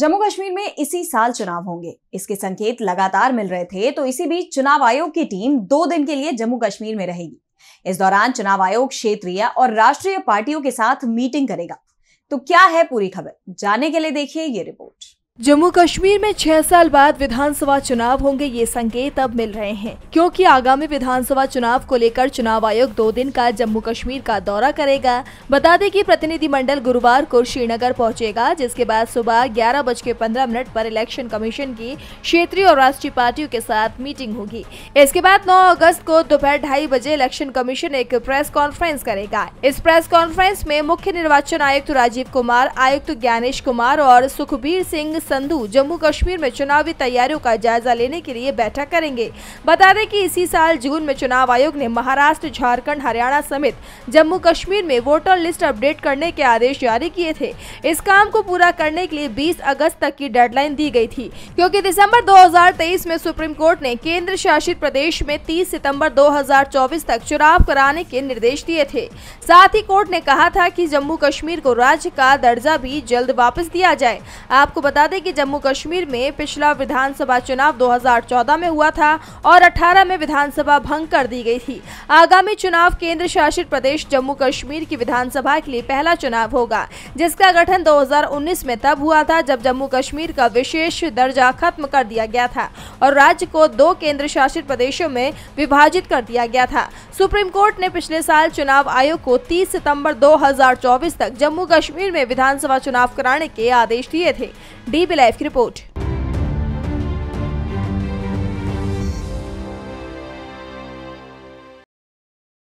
जम्मू कश्मीर में इसी साल चुनाव होंगे इसके संकेत लगातार मिल रहे थे तो इसी बीच चुनाव आयोग की टीम दो दिन के लिए जम्मू कश्मीर में रहेगी इस दौरान चुनाव आयोग क्षेत्रीय और राष्ट्रीय पार्टियों के साथ मीटिंग करेगा तो क्या है पूरी खबर जाने के लिए देखिए ये रिपोर्ट जम्मू कश्मीर में छह साल बाद विधानसभा चुनाव होंगे ये संकेत अब मिल रहे हैं क्योंकि आगामी विधानसभा चुनाव को लेकर चुनाव आयोग दो दिन का जम्मू कश्मीर का दौरा करेगा बता दें कि प्रतिनिधिमंडल गुरुवार को श्रीनगर पहुंचेगा जिसके बाद सुबह ग्यारह बज के पंद्रह मिनट पर इलेक्शन कमीशन की क्षेत्रीय और राष्ट्रीय पार्टियों के साथ मीटिंग होगी इसके बाद नौ अगस्त को दोपहर ढाई बजे इलेक्शन कमीशन एक प्रेस कॉन्फ्रेंस करेगा इस प्रेस कॉन्फ्रेंस में मुख्य निर्वाचन आयुक्त राजीव कुमार आयुक्त ज्ञानेश कुमार और सुखबीर सिंह संधु जम्मू कश्मीर में चुनावी तैयारियों का जायजा लेने के लिए बैठक करेंगे बता दें कि इसी साल जून में चुनाव आयोग ने महाराष्ट्र झारखंड हरियाणा समेत जम्मू कश्मीर में वोटर लिस्ट अपडेट करने के आदेश जारी किए थे इस काम को पूरा करने के लिए बीस अगस्त तक की डेडलाइन दी गयी थी क्यूँकी दिसम्बर दो में सुप्रीम कोर्ट ने केंद्र शासित प्रदेश में तीस सितम्बर दो तक चुनाव कराने के निर्देश दिए थे साथ ही कोर्ट ने कहा था कि जम्मू कश्मीर को राज्य का दर्जा भी जल्द वापस दिया जाए आपको बता दें कि जम्मू कश्मीर में पिछला विधानसभा चुनाव 2014 में हुआ था और 18 में विधानसभा भंग कर दी गई थी आगामी चुनाव केंद्र शासित प्रदेश जम्मू कश्मीर की विधानसभा के लिए पहला चुनाव होगा जिसका गठन 2019 में तब हुआ था जब जम्मू कश्मीर का विशेष दर्जा खत्म कर दिया गया था और राज्य को दो केंद्र शासित प्रदेशों में विभाजित कर दिया गया था सुप्रीम कोर्ट ने पिछले साल चुनाव आयोग को तीस सितम्बर दो तक जम्मू कश्मीर में विधानसभा चुनाव कराने के आदेश दिए थे डी लाइव की रिपोर्ट